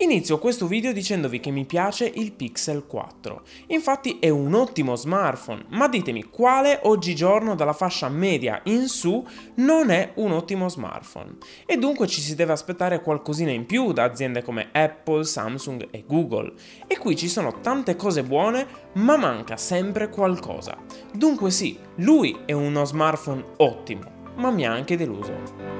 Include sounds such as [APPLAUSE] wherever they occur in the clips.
Inizio questo video dicendovi che mi piace il Pixel 4, infatti è un ottimo smartphone, ma ditemi quale oggigiorno dalla fascia media in su non è un ottimo smartphone e dunque ci si deve aspettare qualcosina in più da aziende come Apple, Samsung e Google e qui ci sono tante cose buone ma manca sempre qualcosa. Dunque sì, lui è uno smartphone ottimo, ma mi ha anche deluso.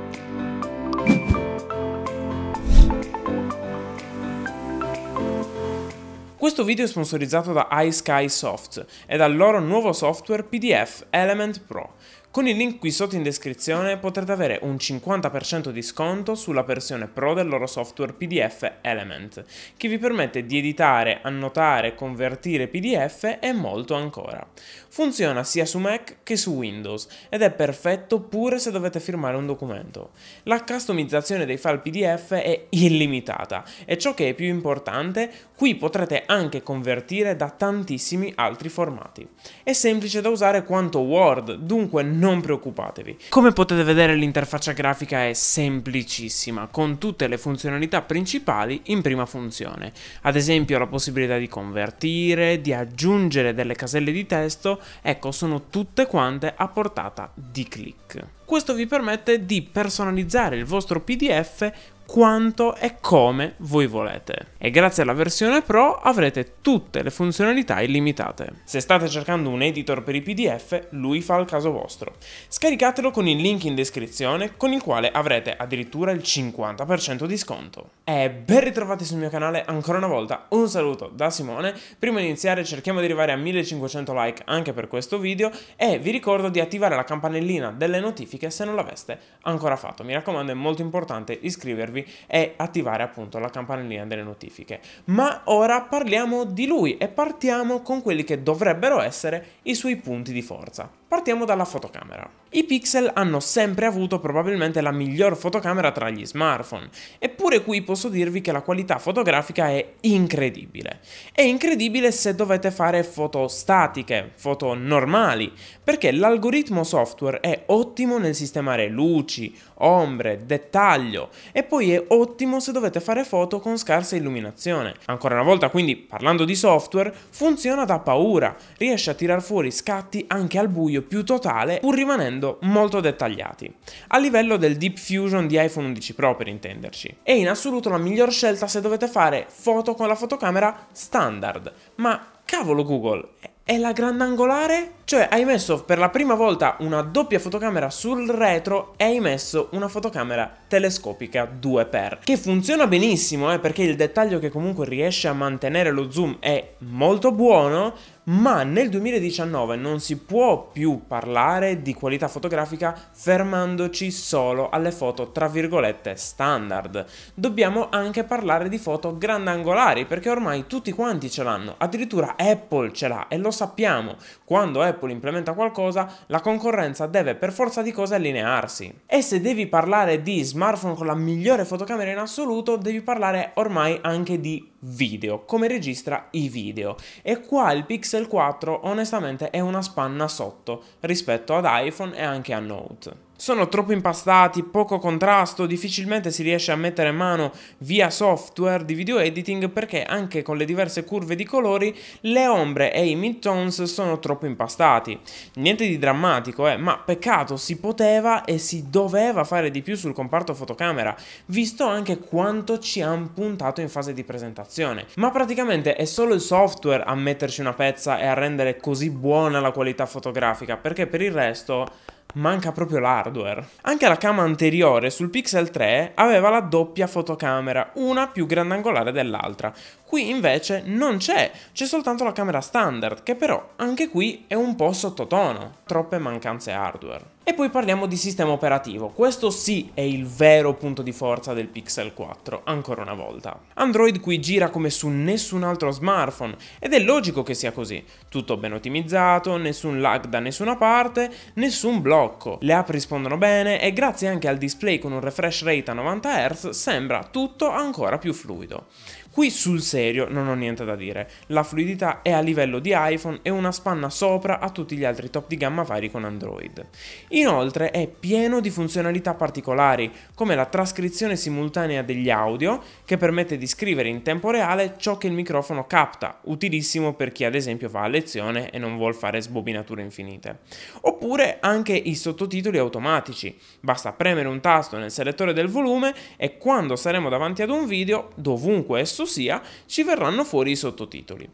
Questo video è sponsorizzato da iSky Soft e dal loro nuovo software PDF Element Pro. Con il link qui sotto in descrizione potrete avere un 50% di sconto sulla versione pro del loro software PDF Element, che vi permette di editare, annotare, convertire PDF e molto ancora. Funziona sia su Mac che su Windows ed è perfetto pure se dovete firmare un documento. La customizzazione dei file PDF è illimitata e ciò che è più importante, qui potrete anche convertire da tantissimi altri formati. È semplice da usare quanto Word, dunque non non preoccupatevi. Come potete vedere l'interfaccia grafica è semplicissima, con tutte le funzionalità principali in prima funzione, ad esempio la possibilità di convertire, di aggiungere delle caselle di testo, ecco sono tutte quante a portata di clic. Questo vi permette di personalizzare il vostro PDF quanto e come voi volete. E grazie alla versione Pro avrete tutte le funzionalità illimitate. Se state cercando un editor per i PDF, lui fa il caso vostro. Scaricatelo con il link in descrizione con il quale avrete addirittura il 50% di sconto. E ben ritrovati sul mio canale ancora una volta, un saluto da Simone. Prima di iniziare cerchiamo di arrivare a 1500 like anche per questo video e vi ricordo di attivare la campanellina delle notifiche se non l'aveste ancora fatto. Mi raccomando è molto importante iscrivervi iscrivervi e attivare appunto la campanellina delle notifiche. Ma ora parliamo di lui e partiamo con quelli che dovrebbero essere i suoi punti di forza. Partiamo dalla fotocamera. I Pixel hanno sempre avuto probabilmente la miglior fotocamera tra gli smartphone, eppure qui posso dirvi che la qualità fotografica è incredibile. È incredibile se dovete fare foto statiche, foto normali, perché l'algoritmo software è ottimo nel sistemare luci, ombre, dettaglio e poi è ottimo se dovete fare foto con scarsa illuminazione. Ancora una volta, quindi parlando di software, funziona da paura, riesce a tirar fuori scatti anche al buio risveglio più totale pur rimanendo molto dettagliati, a livello del Deep Fusion di iPhone 11 Pro per intenderci. È in assoluto la miglior scelta se dovete fare foto con la fotocamera standard, ma cavolo Google, è la grandangolare? Cioè hai messo per la prima volta una doppia fotocamera sul retro e hai messo una fotocamera telescopica 2x, che funziona benissimo eh, perché il dettaglio che comunque riesce a mantenere lo zoom è molto buono, ma nel 2019 non si può più parlare di qualità fotografica fermandoci solo alle foto tra virgolette standard. Dobbiamo anche parlare di foto grandangolari perché ormai tutti quanti ce l'hanno, addirittura Apple ce l'ha e lo sappiamo, quando Apple implementa qualcosa la concorrenza deve per forza di cose allinearsi. E se devi parlare di smartphone con la migliore fotocamera in assoluto devi parlare ormai anche di video, come registra i video. E qua il Pixel 4 onestamente è una spanna sotto rispetto ad iPhone e anche a Note. Sono troppo impastati, poco contrasto, difficilmente si riesce a mettere mano via software di video editing perché anche con le diverse curve di colori le ombre e i midtones sono troppo impastati. Niente di drammatico, eh, ma peccato, si poteva e si doveva fare di più sul comparto fotocamera, visto anche quanto ci hanno puntato in fase di presentazione. Ma praticamente è solo il software a metterci una pezza e a rendere così buona la qualità fotografica, perché per il resto manca proprio l'hardware. Anche la cama anteriore sul Pixel 3 aveva la doppia fotocamera, una più grandangolare dell'altra. Qui invece non c'è, c'è soltanto la camera standard, che però anche qui è un po' sottotono, troppe mancanze hardware. E poi parliamo di sistema operativo, questo sì è il vero punto di forza del Pixel 4, ancora una volta. Android qui gira come su nessun altro smartphone, ed è logico che sia così, tutto ben ottimizzato, nessun lag da nessuna parte, nessun blocco, le app rispondono bene e grazie anche al display con un refresh rate a 90 Hz sembra tutto ancora più fluido. Qui sul serio non ho niente da dire, la fluidità è a livello di iPhone e una spanna sopra a tutti gli altri top di gamma vari con Android. Inoltre è pieno di funzionalità particolari, come la trascrizione simultanea degli audio, che permette di scrivere in tempo reale ciò che il microfono capta, utilissimo per chi ad esempio va a lezione e non vuole fare sbobinature infinite. Oppure anche i sottotitoli automatici, basta premere un tasto nel selettore del volume e quando saremo davanti ad un video, dovunque esso sia, ci verranno fuori i sottotitoli.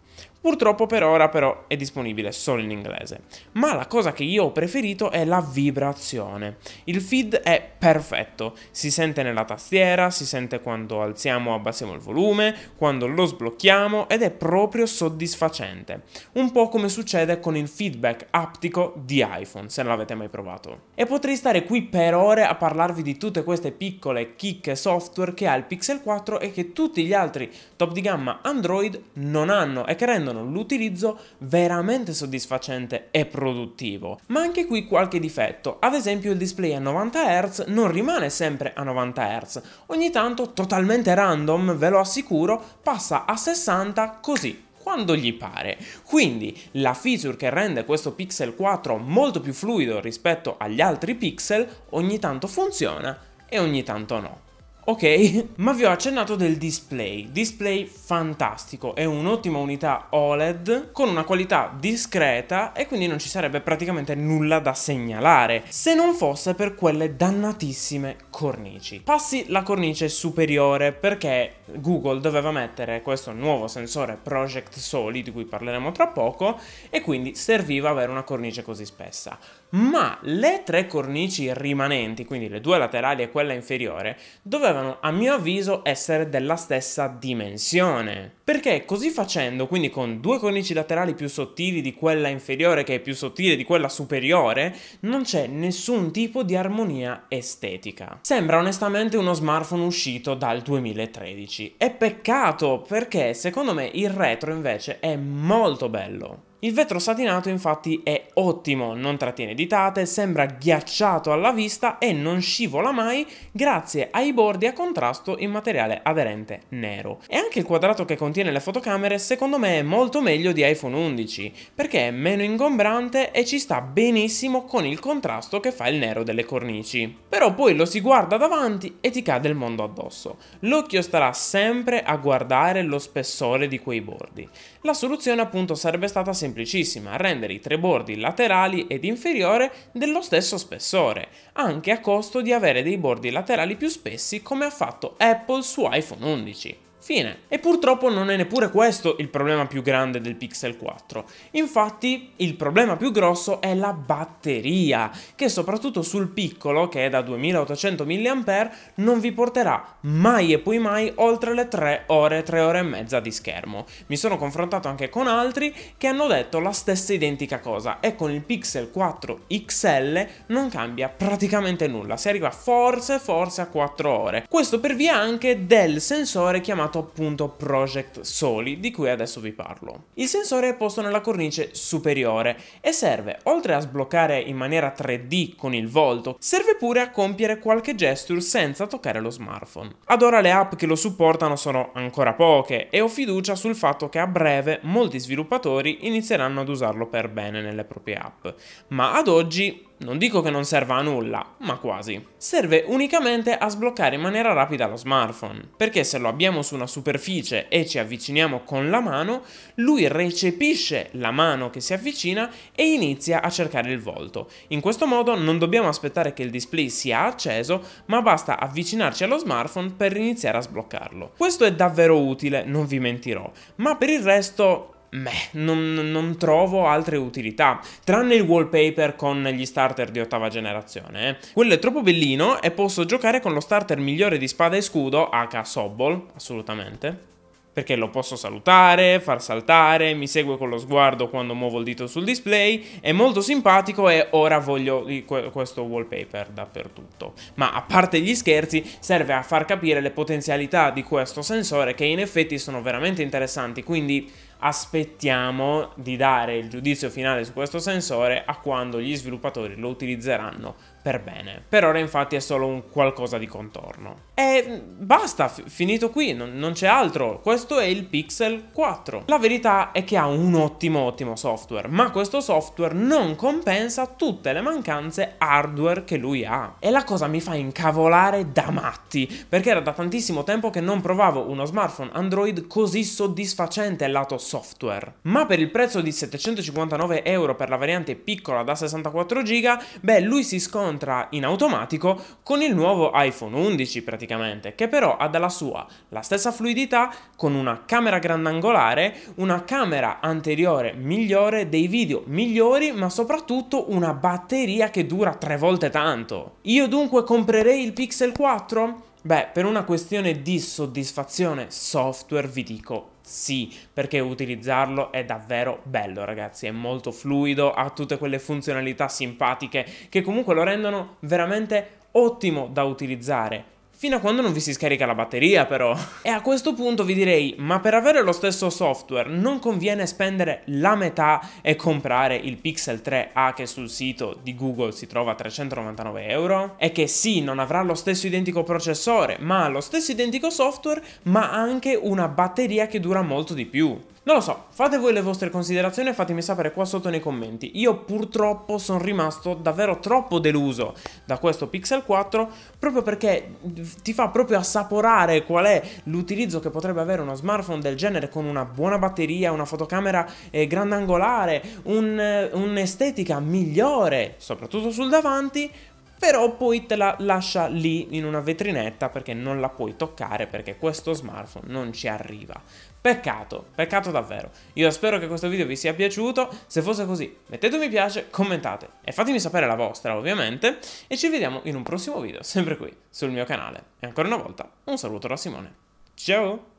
Purtroppo per ora però è disponibile solo in inglese. Ma la cosa che io ho preferito è la vibrazione. Il feed è perfetto, si sente nella tastiera, si sente quando alziamo o abbassiamo il volume, quando lo sblocchiamo ed è proprio soddisfacente. Un po' come succede con il feedback aptico di iPhone, se non l'avete mai provato. E potrei stare qui per ore a parlarvi di tutte queste piccole chicche software che ha il Pixel 4 e che tutti gli altri top di gamma Android non hanno e che rendono rendono l'utilizzo veramente soddisfacente e produttivo. Ma anche qui qualche difetto, ad esempio il display a 90 Hz non rimane sempre a 90 Hz, ogni tanto totalmente random, ve lo assicuro, passa a 60 così quando gli pare. Quindi la feature che rende questo Pixel 4 molto più fluido rispetto agli altri pixel ogni tanto funziona e ogni tanto no. Ok, [LAUGHS] ma vi ho accennato del display. Display fantastico, è un'ottima unità OLED con una qualità discreta e quindi non ci sarebbe praticamente nulla da segnalare, se non fosse per quelle dannatissime cornici. Passi la cornice superiore perché Google doveva mettere questo nuovo sensore Project Soli di cui parleremo tra poco e quindi serviva avere una cornice così spessa. Ma le tre cornici rimanenti, quindi le due laterali e quella inferiore, dovevano dovevano a mio avviso essere della stessa dimensione. Perché così facendo, quindi con due cornici laterali più sottili di quella inferiore che è più sottile di quella superiore, non c'è nessun tipo di armonia estetica. Sembra onestamente uno smartphone uscito dal 2013. È peccato perché secondo me il retro invece è molto bello. Il vetro satinato infatti è ottimo, non trattiene ditate, sembra ghiacciato alla vista e non scivola mai grazie ai bordi a contrasto in materiale aderente nero. E anche il quadrato che contiene le fotocamere secondo me è molto meglio di iPhone 11 perché è meno ingombrante e ci sta benissimo con il contrasto che fa il nero delle cornici. Però poi lo si guarda davanti e ti cade il mondo addosso. L'occhio starà sempre a guardare lo spessore di quei bordi. La soluzione appunto sarebbe stata semplicemente semplicissima a rendere i tre bordi laterali ed inferiore dello stesso spessore, anche a costo di avere dei bordi laterali più spessi come ha fatto Apple su iPhone 11. Fine. E purtroppo non è neppure questo il problema più grande del Pixel 4. Infatti il problema più grosso è la batteria, che soprattutto sul piccolo, che è da 2800 mAh, non vi porterà mai e poi mai oltre le 3 ore, 3 ore e mezza di schermo. Mi sono confrontato anche con altri che hanno detto la stessa identica cosa e con il Pixel 4 XL non cambia praticamente nulla, si arriva forse forse a 4 ore. Questo per via anche del sensore chiamato chiamato appunto Project Soli, di cui adesso vi parlo. Il sensore è posto nella cornice superiore e serve, oltre a sbloccare in maniera 3D con il volto, serve pure a compiere qualche gesture senza toccare lo smartphone. Ad ora le app che lo supportano sono ancora poche e ho fiducia sul fatto che a breve molti sviluppatori inizieranno ad usarlo per bene nelle proprie app, ma ad oggi non dico che non serva a nulla, ma quasi. Serve unicamente a sbloccare in maniera rapida lo smartphone, perché se lo abbiamo su una superficie e ci avviciniamo con la mano, lui recepisce la mano che si avvicina e inizia a cercare il volto. In questo modo non dobbiamo aspettare che il display sia acceso, ma basta avvicinarci allo smartphone per iniziare a sbloccarlo. Questo è davvero utile, non vi mentirò, ma per il resto Beh, non, non, trovo altre utilità, tranne il wallpaper con gli starter di ottava generazione. Eh. Quello è troppo bellino e posso giocare con lo starter migliore di spada e scudo, H. Sobol, assolutamente perché lo posso salutare, far saltare, mi segue con lo sguardo quando muovo il dito sul display, è molto simpatico e ora voglio questo wallpaper dappertutto. Ma a parte gli scherzi, serve a far capire le potenzialità di questo sensore che in effetti sono veramente interessanti, quindi aspettiamo di dare il giudizio finale su questo sensore a quando gli sviluppatori lo utilizzeranno per bene. Per ora infatti è solo un qualcosa di contorno. E mm, basta, finito qui, non, non c'è altro. Questo è il Pixel 4. La verità è che ha un ottimo ottimo software, ma questo software non compensa tutte le mancanze hardware che lui ha. E la cosa mi fa incavolare da matti, perché era da tantissimo tempo che non provavo uno smartphone Android così soddisfacente lato software. Ma per il prezzo di 759 euro per la variante piccola da 64 giga, beh, lui si sconta incontra in automatico con il nuovo iPhone 11 praticamente, che però ha dalla sua la stessa fluidità con una camera grandangolare, una camera anteriore migliore, dei video migliori, ma soprattutto una batteria che dura tre volte tanto. Io dunque comprerei il Pixel 4? Beh, per una questione di soddisfazione software vi dico sì, perché utilizzarlo è davvero bello, ragazzi, è molto fluido, ha tutte quelle funzionalità simpatiche che comunque lo rendono veramente ottimo da utilizzare. Fino a quando non vi si scarica la batteria però. E a questo punto vi direi, ma per avere lo stesso software non conviene spendere la metà e comprare il Pixel 3a che sul sito di Google si trova a 399 euro? E che sì, non avrà lo stesso identico processore, ma lo stesso identico software, ma anche una batteria che dura molto di più. Non lo so, fate voi le vostre considerazioni e fatemi sapere qua sotto nei commenti. Io purtroppo sono rimasto davvero troppo deluso da questo Pixel 4 proprio perché ti fa proprio assaporare qual è l'utilizzo che potrebbe avere uno smartphone del genere con una buona batteria, una fotocamera eh, grandangolare, eh, un'estetica migliore, soprattutto sul davanti, però poi te la lascia lì in una vetrinetta perché non la puoi toccare perché questo smartphone non ci arriva. Peccato, peccato davvero. Io spero che questo video vi sia piaciuto, se fosse così mettete un mi piace, commentate e fatemi sapere la vostra ovviamente e ci vediamo in un prossimo video sempre qui sul mio canale. E ancora una volta un saluto da Simone. Ciao!